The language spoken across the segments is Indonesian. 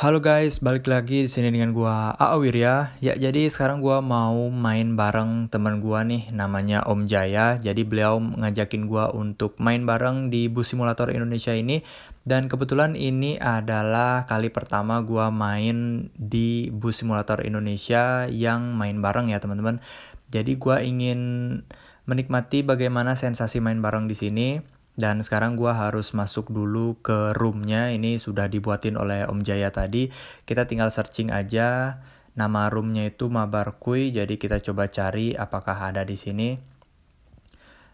Halo guys, balik lagi di sini dengan gua AA Wirya. Ya, jadi sekarang gua mau main bareng teman gua nih namanya Om Jaya. Jadi beliau ngajakin gua untuk main bareng di bus simulator Indonesia ini dan kebetulan ini adalah kali pertama gua main di bus simulator Indonesia yang main bareng ya, teman-teman. Jadi gua ingin menikmati bagaimana sensasi main bareng di sini dan sekarang gue harus masuk dulu ke roomnya. Ini sudah dibuatin oleh Om Jaya tadi. Kita tinggal searching aja. Nama roomnya itu mabar kui Jadi kita coba cari apakah ada di sini.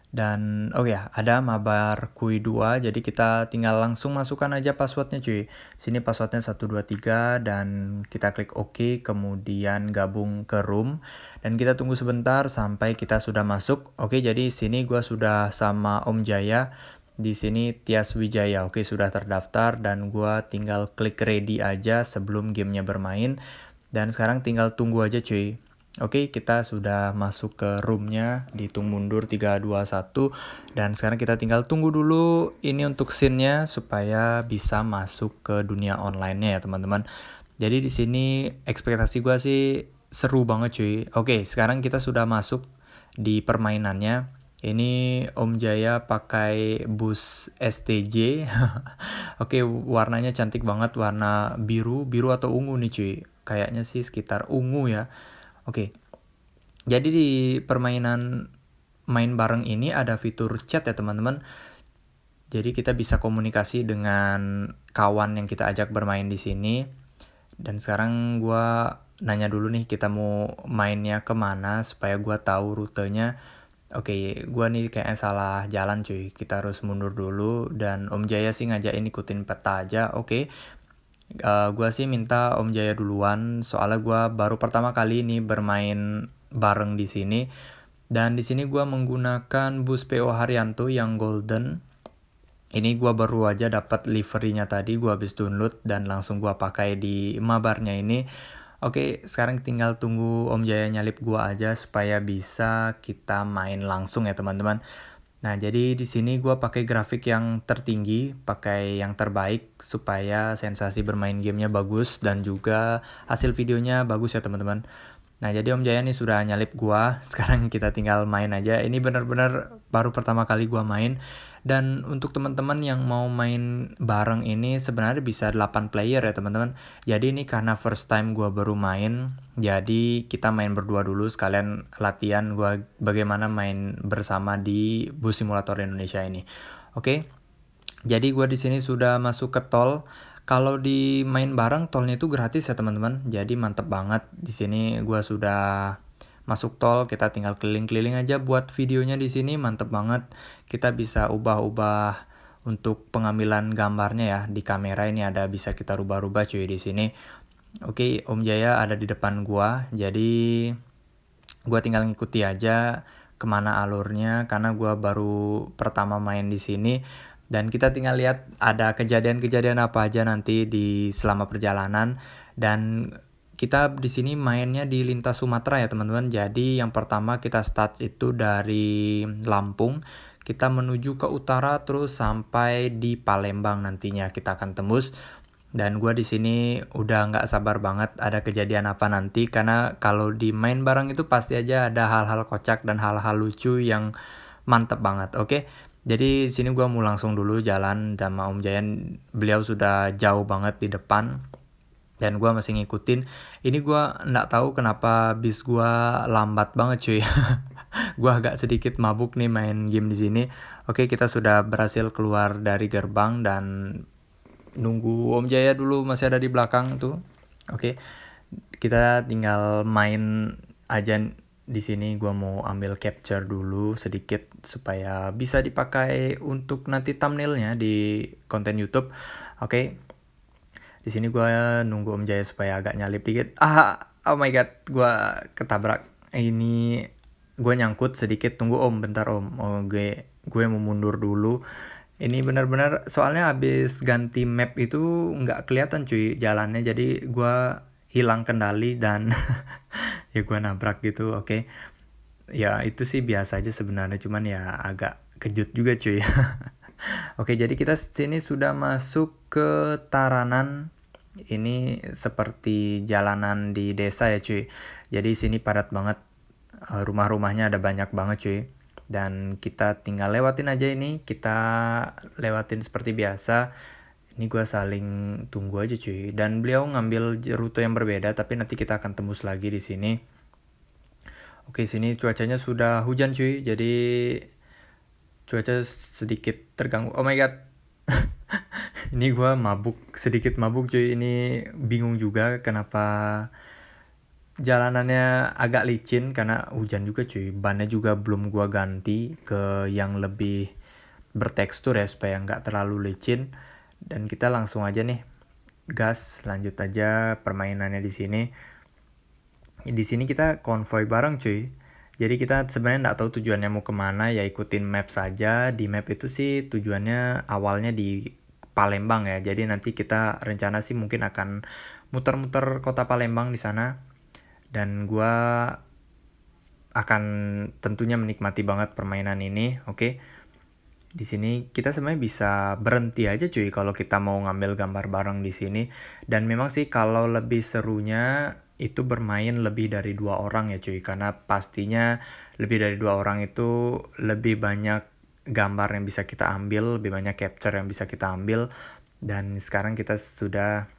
Dan oh ya, ada Mabar Kui 2. Jadi kita tinggal langsung masukkan aja passwordnya cuy. Sini passwordnya 123 dan kita klik OK, kemudian gabung ke room. Dan kita tunggu sebentar sampai kita sudah masuk. Oke, jadi sini gue sudah sama Om Jaya di sini Tias Wijaya. Oke, sudah terdaftar dan gue tinggal klik ready aja sebelum gamenya bermain. Dan sekarang tinggal tunggu aja cuy. Oke, kita sudah masuk ke roomnya, Ditung mundur 3, 2, 1. Dan sekarang kita tinggal tunggu dulu ini untuk scene-nya supaya bisa masuk ke dunia online-nya ya teman-teman. Jadi di sini ekspektasi gue sih seru banget cuy. Oke, sekarang kita sudah masuk di permainannya ini Om Jaya pakai bus STJ. Oke, warnanya cantik banget, warna biru, biru atau ungu nih cuy. Kayaknya sih sekitar ungu ya. Oke. Jadi di permainan main bareng ini ada fitur chat ya teman-teman. Jadi kita bisa komunikasi dengan kawan yang kita ajak bermain di sini. Dan sekarang gue nanya dulu nih kita mau mainnya kemana supaya gue tahu rutenya oke okay, gua nih kayak salah jalan cuy kita harus mundur dulu dan Om Jaya sih ngajakin ikutin peta aja oke okay. uh, eh, gua sih minta Om Jaya duluan soalnya gua baru pertama kali ini bermain bareng di sini dan di sini gua menggunakan bus PO Haryanto yang golden ini gua baru aja dapat liverinya tadi gua habis download dan langsung gua pakai di mabarnya ini Oke, sekarang tinggal tunggu Om Jaya nyalip gua aja supaya bisa kita main langsung ya teman-teman. Nah, jadi di sini gua pakai grafik yang tertinggi, pakai yang terbaik supaya sensasi bermain gamenya bagus dan juga hasil videonya bagus ya teman-teman. Nah jadi Om Jaya nih sudah nyalip gua, sekarang kita tinggal main aja. Ini benar-benar baru pertama kali gua main. Dan untuk teman-teman yang mau main bareng ini sebenarnya bisa 8 player ya teman-teman. Jadi ini karena first time gua baru main, jadi kita main berdua dulu sekalian latihan gua bagaimana main bersama di bus simulator Indonesia ini. Oke. Jadi gua di sini sudah masuk ke tol. Kalau di main bareng tolnya itu gratis ya teman-teman. Jadi mantep banget. Di sini gue sudah masuk tol, kita tinggal keliling-keliling aja buat videonya di sini mantep banget. Kita bisa ubah-ubah untuk pengambilan gambarnya ya di kamera ini ada bisa kita rubah-rubah cuy di sini. Oke, Om Jaya ada di depan gue, Jadi gue tinggal ngikuti aja kemana alurnya karena gue baru pertama main di sini dan kita tinggal lihat ada kejadian-kejadian apa aja nanti di selama perjalanan dan kita di sini mainnya di lintas Sumatera ya teman-teman. Jadi yang pertama kita start itu dari Lampung, kita menuju ke utara terus sampai di Palembang nantinya kita akan tembus. Dan gue di sini udah nggak sabar banget ada kejadian apa nanti karena kalau di main bareng itu pasti aja ada hal-hal kocak dan hal-hal lucu yang mantep banget. Oke. Okay? Jadi di sini gue mau langsung dulu jalan sama Om Jayan. Beliau sudah jauh banget di depan dan gue masih ngikutin. Ini gue nggak tahu kenapa bis gue lambat banget cuy. gue agak sedikit mabuk nih main game di sini. Oke kita sudah berhasil keluar dari gerbang dan nunggu Om Jaya dulu masih ada di belakang tuh. Oke kita tinggal main aja di sini gue mau ambil capture dulu sedikit supaya bisa dipakai untuk nanti thumbnailnya di konten YouTube. Oke. Okay. Di sini gue nunggu Om Jaya supaya agak nyalip dikit. Ah, oh my god, gue ketabrak. Ini gue nyangkut sedikit. Tunggu Om, bentar Om. Oh, gue gue mau mundur dulu. Ini benar-benar soalnya habis ganti map itu nggak kelihatan cuy jalannya jadi gue hilang kendali dan ya gue nabrak gitu oke okay. ya itu sih biasa aja sebenarnya cuman ya agak kejut juga cuy oke jadi kita sini sudah masuk ke taranan ini seperti jalanan di desa ya cuy jadi sini padat banget eh, rumah-rumahnya ada banyak banget cuy dan kita tinggal lewatin aja ini kita lewatin seperti biasa ini gue saling tunggu aja cuy dan beliau ngambil rute yang berbeda tapi nanti kita akan tembus lagi di sini oke sini cuacanya sudah hujan cuy jadi cuaca sedikit terganggu oh my god ini gue mabuk sedikit mabuk cuy ini bingung juga kenapa jalanannya agak licin karena hujan juga cuy bannya juga belum gue ganti ke yang lebih bertekstur ya supaya nggak terlalu licin dan kita langsung aja nih gas lanjut aja permainannya di sini. Di sini kita konvoy bareng cuy. Jadi kita sebenarnya nggak tahu tujuannya mau kemana ya ikutin map saja. Di map itu sih tujuannya awalnya di Palembang ya. Jadi nanti kita rencana sih mungkin akan muter-muter kota Palembang di sana. Dan gua akan tentunya menikmati banget permainan ini, oke? Okay? di sini kita sebenarnya bisa berhenti aja cuy kalau kita mau ngambil gambar bareng di sini dan memang sih kalau lebih serunya itu bermain lebih dari dua orang ya cuy karena pastinya lebih dari dua orang itu lebih banyak gambar yang bisa kita ambil lebih banyak capture yang bisa kita ambil dan sekarang kita sudah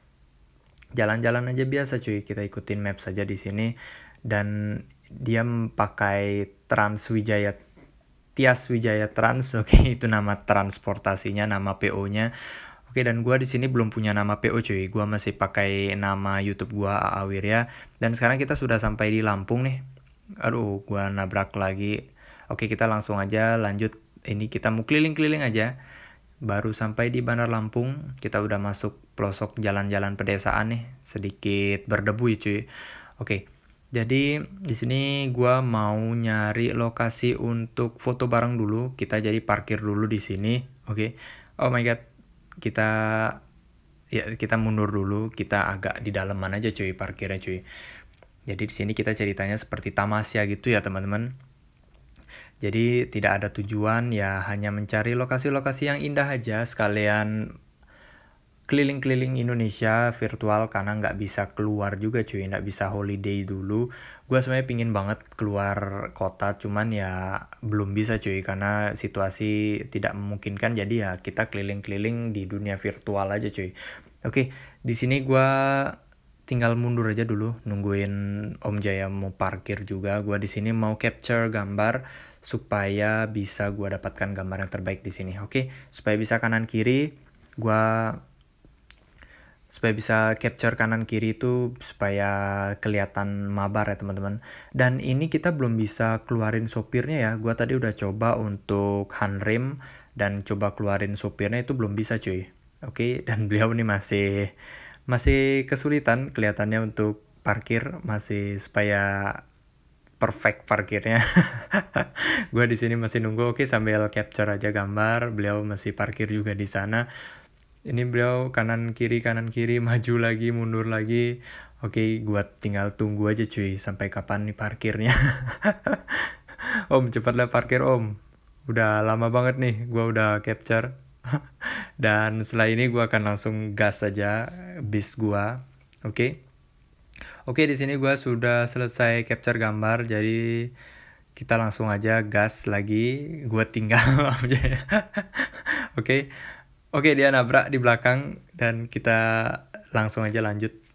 jalan-jalan aja biasa cuy kita ikutin map saja di sini dan dia pakai Transwijaya Tias Wijaya Trans, oke okay, itu nama transportasinya, nama PO-nya. Oke dan gue di sini belum punya nama PO cuy, gue masih pakai nama YouTube gue AA Wirya. Dan sekarang kita sudah sampai di Lampung nih. Aduh, gue nabrak lagi. Oke kita langsung aja lanjut. Ini kita mau keliling-keliling aja. Baru sampai di Bandar Lampung, kita udah masuk pelosok jalan-jalan pedesaan nih, sedikit berdebu ya cuy. Oke. Jadi di sini gue mau nyari lokasi untuk foto bareng dulu. Kita jadi parkir dulu di sini. Oke. Okay. Oh my god. Kita ya kita mundur dulu. Kita agak di dalam mana aja cuy parkirnya cuy. Jadi di sini kita ceritanya seperti tamasya gitu ya teman-teman. Jadi tidak ada tujuan ya hanya mencari lokasi-lokasi yang indah aja sekalian keliling-keliling Indonesia virtual karena nggak bisa keluar juga cuy nggak bisa holiday dulu gue sebenarnya pingin banget keluar kota cuman ya belum bisa cuy karena situasi tidak memungkinkan jadi ya kita keliling-keliling di dunia virtual aja cuy oke di sini gue tinggal mundur aja dulu nungguin Om Jaya mau parkir juga gue di sini mau capture gambar supaya bisa gue dapatkan gambar yang terbaik di sini oke supaya bisa kanan kiri gue supaya bisa capture kanan kiri itu supaya kelihatan mabar ya teman-teman dan ini kita belum bisa keluarin sopirnya ya gua tadi udah coba untuk handrim dan coba keluarin sopirnya itu belum bisa cuy oke okay? dan beliau ini masih masih kesulitan kelihatannya untuk parkir masih supaya perfect parkirnya. gua di sini masih nunggu. Oke, sambil capture aja gambar. Beliau masih parkir juga di sana ini beliau kanan kiri kanan kiri maju lagi mundur lagi oke okay, gua tinggal tunggu aja cuy sampai kapan nih parkirnya om cepatlah parkir om udah lama banget nih gua udah capture dan setelah ini gua akan langsung gas saja bis gua oke okay? Oke, di sini gue sudah selesai capture gambar, jadi kita langsung aja gas lagi. Gue tinggal ya. Oke, Oke, dia nabrak di belakang dan kita langsung aja lanjut